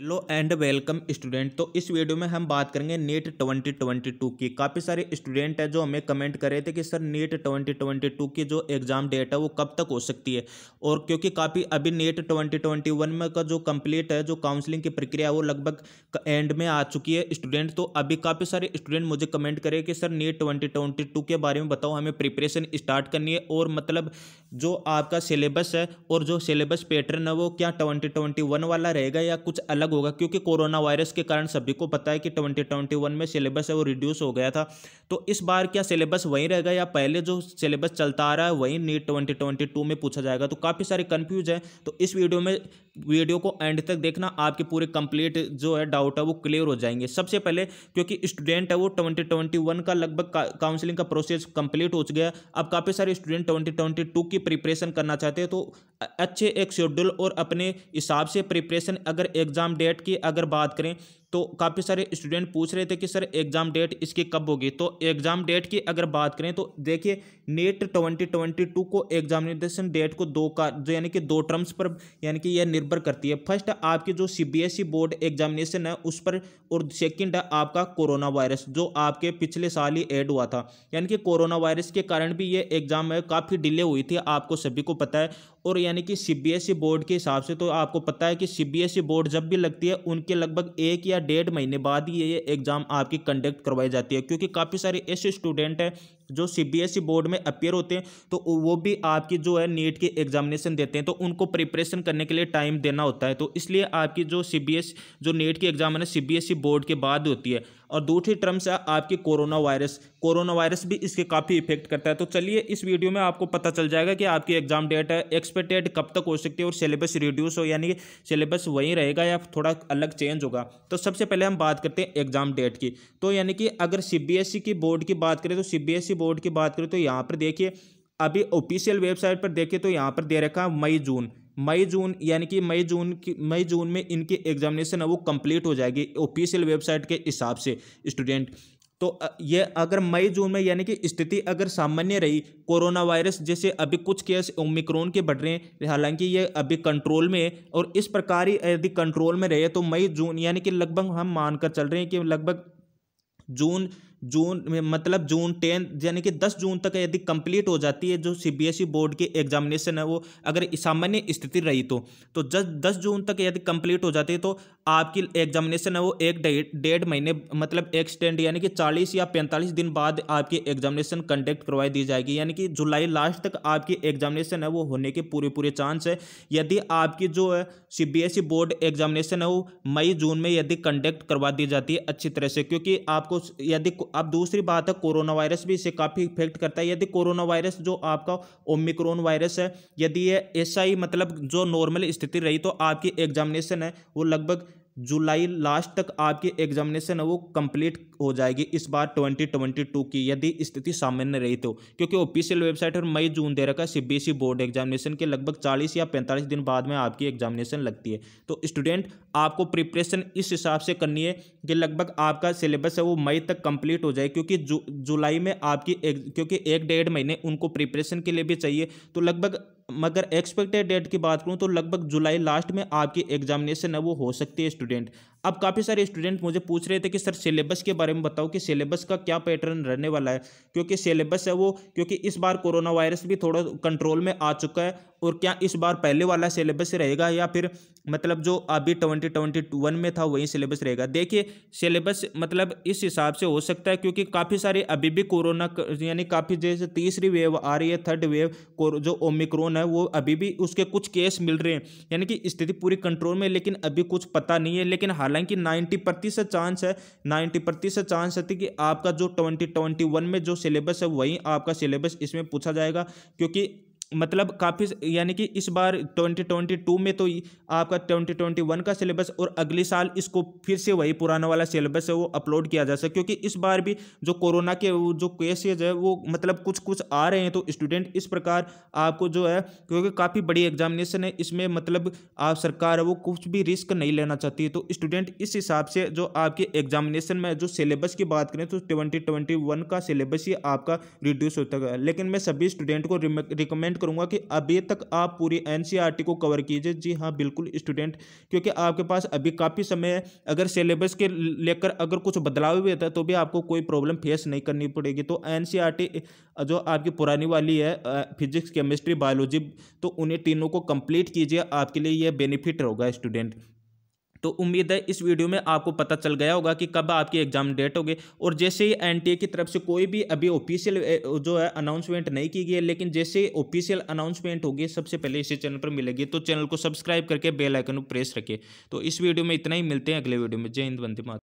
hello and welcome student तो इस video में हम बात करेंगे नेट e 2022 की काफ़ी सारे स्टूडेंट हैं जो हमें कमेंट कर रहे थे कि सर नेट e 2022 की जो एग्ज़ाम डेट है वो कब तक हो सकती है और क्योंकि काफ़ी अभी e नेट 2021 में का जो कंप्लीट है जो काउंसलिंग की प्रक्रिया वो लगभग एंड में आ चुकी है स्टूडेंट तो अभी काफ़ी सारे स्टूडेंट मुझे कमेंट करे कि सर नेट ट्वेंटी के बारे में बताओ हमें प्रिपरेशन स्टार्ट करनी है और मतलब जो आपका सिलेबस है और जो सिलेबस पैटर्न है वो क्या ट्वेंटी वाला रहेगा या कुछ अलग अलग होगा क्योंकि कोरोना वायरस के कारण सभी को पता है कि ट्वेंटी ट्वेंटी वन में सिलेबस है वो रिड्यूस हो गया था तो इस बार क्या सिलेबस वहीं रहेगा या पहले जो सिलेबस चलता आ रहा है वहीं नीट ट्वेंटी ट्वेंटी टू में पूछा जाएगा तो काफ़ी सारे कन्फ्यूज है तो इस वीडियो में वीडियो को एंड तक देखना आपके पूरे कंप्लीट जो है डाउट है वो क्लियर हो जाएंगे सबसे पहले क्योंकि स्टूडेंट है वो ट्वेंटी ट्वेंटी वन का लगभग काउंसिलिंग का प्रोसेस कंप्लीट हो गया अब काफ़ी सारे स्टूडेंट ट्वेंटी ट्वेंटी टू की प्रिपरेशन करना चाहते हैं तो अच्छे एक शेड्यूल और अपने हिसाब से प्रिपरेशन अगर एग्ज़ाम डेट की अगर बात करें तो काफ़ी सारे स्टूडेंट पूछ रहे थे कि सर एग्ज़ाम डेट इसकी कब होगी तो एग्ज़ाम डेट की अगर बात करें तो देखिए नेट ट्वेंटी ट्वेंटी टू को एग्जामिनेशन डेट को दो का जो यानी कि दो टर्म्स पर यानी कि यह निर्भर करती है फर्स्ट आपकी जो सीबीएसई e बोर्ड एग्जामिनेशन है उस पर और सेकंड है आपका कोरोना वायरस जो आपके पिछले साल ही ऐड हुआ था यानी कि कोरोना वायरस के कारण भी ये एग्ज़ाम है काफ़ी डिले हुई थी आपको सभी को पता है और यानी कि सी e बोर्ड के हिसाब से तो आपको पता है कि सी e बोर्ड जब भी लगती है उनके लगभग एक या डेढ़ महीने बाद ही ये एग्ज़ाम आपकी कंडक्ट करवाई जाती है क्योंकि काफ़ी सारे ऐसे स्टूडेंट हैं जो सीबीएसई बोर्ड e में अपेयर होते हैं तो वो भी आपकी जो है नीट की एग्जामिनेशन देते हैं तो उनको प्रिपरेशन करने के लिए टाइम देना होता है तो इसलिए आपकी जो सी e, जो नीट की एग्जाम है ना सी बोर्ड e के बाद होती है और दूसरी टर्म्स है आपकी कोरोना वायरस कोरोना वायरस भी इसके काफ़ी इफेक्ट करता है तो चलिए इस वीडियो में आपको पता चल जाएगा कि आपकी एग्जाम डेट है एक्सपेक्टेड कब तक हो सकती है और सिलेबस रिड्यूस हो यानी कि सिलेबस वहीं रहेगा या थोड़ा अलग चेंज होगा तो सबसे पहले हम बात करते हैं एग्जाम डेट की तो यानी कि अगर सी e की बोर्ड की बात करें तो सी बोर्ड e की बात करें तो यहाँ पर देखिए अभी ऑफिशियल वेबसाइट पर देखिए तो यहाँ पर दे रखा है मई जून मई जून यानी कि मई जून की मई जून में इनकी एग्जामिनेशन है वो कंप्लीट हो जाएगी ऑफिशियल वेबसाइट के हिसाब से स्टूडेंट तो ये अगर मई जून में यानी कि स्थिति अगर सामान्य रही कोरोना वायरस जैसे अभी कुछ केस ओमिक्रोन के बढ़ रहे हैं हालांकि ये अभी कंट्रोल में है और इस प्रकार ही यदि कंट्रोल में रहे तो मई जून यानी कि लगभग हम मानकर चल रहे हैं कि लगभग जून जून मतलब जून टेन यानी कि दस जून तक यदि कंप्लीट हो जाती है जो सीबीएसई बोर्ड की एग्जामिनेशन है वो अगर सामान्य स्थिति रही तो तो जस दस जून तक यदि कंप्लीट हो जाती है तो आपकी एग्जामिनेशन है वो एक डेढ़ महीने मतलब एक्सटेंड यानी कि चालीस या पैंतालीस दिन बाद आपकी एग्जामिनेशन कंडक्ट करवाई दी जाएगी यानी कि जुलाई लास्ट तक आपकी एग्जामिनेशन है वो होने के पूरे पूरे चांस है यदि आपकी जो है सीबीएसई बोर्ड एग्जामिनेशन है वो मई जून में यदि कंडक्ट करवा दी जाती है अच्छी तरह से क्योंकि आपको यदि अब दूसरी बात है कोरोना वायरस भी इसे काफ़ी इफेक्ट करता है यदि कोरोना वायरस जो आपका ओमिक्रोन वायरस है यदि ये ऐसा ही मतलब जो नॉर्मल स्थिति रही तो आपकी एग्जामिनेशन है वो लगभग जुलाई लास्ट तक आपकी एग्जामिनेशन है वो कंप्लीट हो जाएगी इस बार ट्वेंटी ट्वेंटी टू की यदि स्थिति सामान्य रही तो क्योंकि ऑफिशियल वेबसाइट और मई जून दे रखा है सी बोर्ड एग्जामिनेशन के लगभग चालीस या पैंतालीस दिन बाद में आपकी एग्जामिनेशन लगती है तो स्टूडेंट आपको प्रिपरेशन इस हिसाब से करनी है कि लगभग आपका सिलेबस है वो मई तक कंप्लीट हो जाए क्योंकि जु, जुलाई में आपकी क्योंकि एक डेढ़ महीने उनको प्रिपरेशन के लिए भी चाहिए तो लगभग मगर एक्सपेक्टेड डेट की बात करूँ तो लगभग जुलाई लास्ट में आपकी एग्जामिनेशन है वो हो सकती है स्टूडेंट अब काफ़ी सारे स्टूडेंट मुझे पूछ रहे थे कि सर सिलेबस के बारे में बताओ कि सिलेबस का क्या पैटर्न रहने वाला है क्योंकि सिलेबस है वो क्योंकि इस बार कोरोना वायरस भी थोड़ा कंट्रोल में आ चुका है और क्या इस बार पहले वाला सिलेबस रहेगा या फिर मतलब जो अभी ट्वेंटी ट्वेंटी वन में था वही सिलेबस रहेगा देखिए सिलेबस मतलब इस हिसाब से हो सकता है क्योंकि काफ़ी सारे अभी भी कोरोना यानी काफ़ी जैसे तीसरी वेव आ रही है थर्ड वेव जो ओमिक्रोन है वो अभी भी उसके कुछ केस मिल रहे हैं यानी कि स्थिति पूरी कंट्रोल में लेकिन अभी कुछ पता नहीं है लेकिन हालांकि नाइन्टी प्रतिशत चांस है नाइन्टी प्रतिशत चांस है कि आपका जो ट्वेंटी ट्वेंटी वन में जो सिलेबस है वही आपका सिलेबस इसमें पूछा जाएगा क्योंकि मतलब काफ़ी यानी कि इस बार 2022 में तो आपका 2021 का सिलेबस और अगले साल इसको फिर से वही पुराना वाला सिलेबस है वो अपलोड किया जा सके क्योंकि इस बार भी जो कोरोना के जो केसेज है वो मतलब कुछ कुछ आ रहे हैं तो स्टूडेंट इस प्रकार आपको जो है क्योंकि काफ़ी बड़ी एग्जामिनेशन है इसमें मतलब आप सरकार वो कुछ भी रिस्क नहीं लेना चाहती तो स्टूडेंट इस हिसाब से जो आपके एग्जामिनेशन में जो सिलेबस की बात करें तो ट्वेंटी का सिलेबस ही आपका रिड्यूस होता है लेकिन मैं सभी स्टूडेंट को रिकमेंड करूंगा कि अभी तक आप पूरी एन e को कवर कीजिए जी हाँ बिल्कुल स्टूडेंट क्योंकि आपके पास अभी काफ़ी समय है अगर सिलेबस के लेकर अगर कुछ बदलाव भी होता है तो भी आपको कोई प्रॉब्लम फेस नहीं करनी पड़ेगी तो एन e जो आपकी पुरानी वाली है फिजिक्स केमिस्ट्री बायोलॉजी तो उन्हें तीनों को कंप्लीट कीजिए आपके लिए यह बेनिफिट होगा स्टूडेंट तो उम्मीद है इस वीडियो में आपको पता चल गया होगा कि कब आपकी एग्जाम डेट होगी और जैसे ही एनटीए की तरफ से कोई भी अभी ऑफिशियल जो है अनाउंसमेंट नहीं की गई है लेकिन जैसे ऑफिशियल अनाउंसमेंट होगी सबसे पहले इसी चैनल पर मिलेगी तो चैनल को सब्सक्राइब करके बेलाइकन को प्रेस रखिए तो इस वीडियो में इतना ही मिलते हैं अगले वीडियो में जय हिंद वंदे मात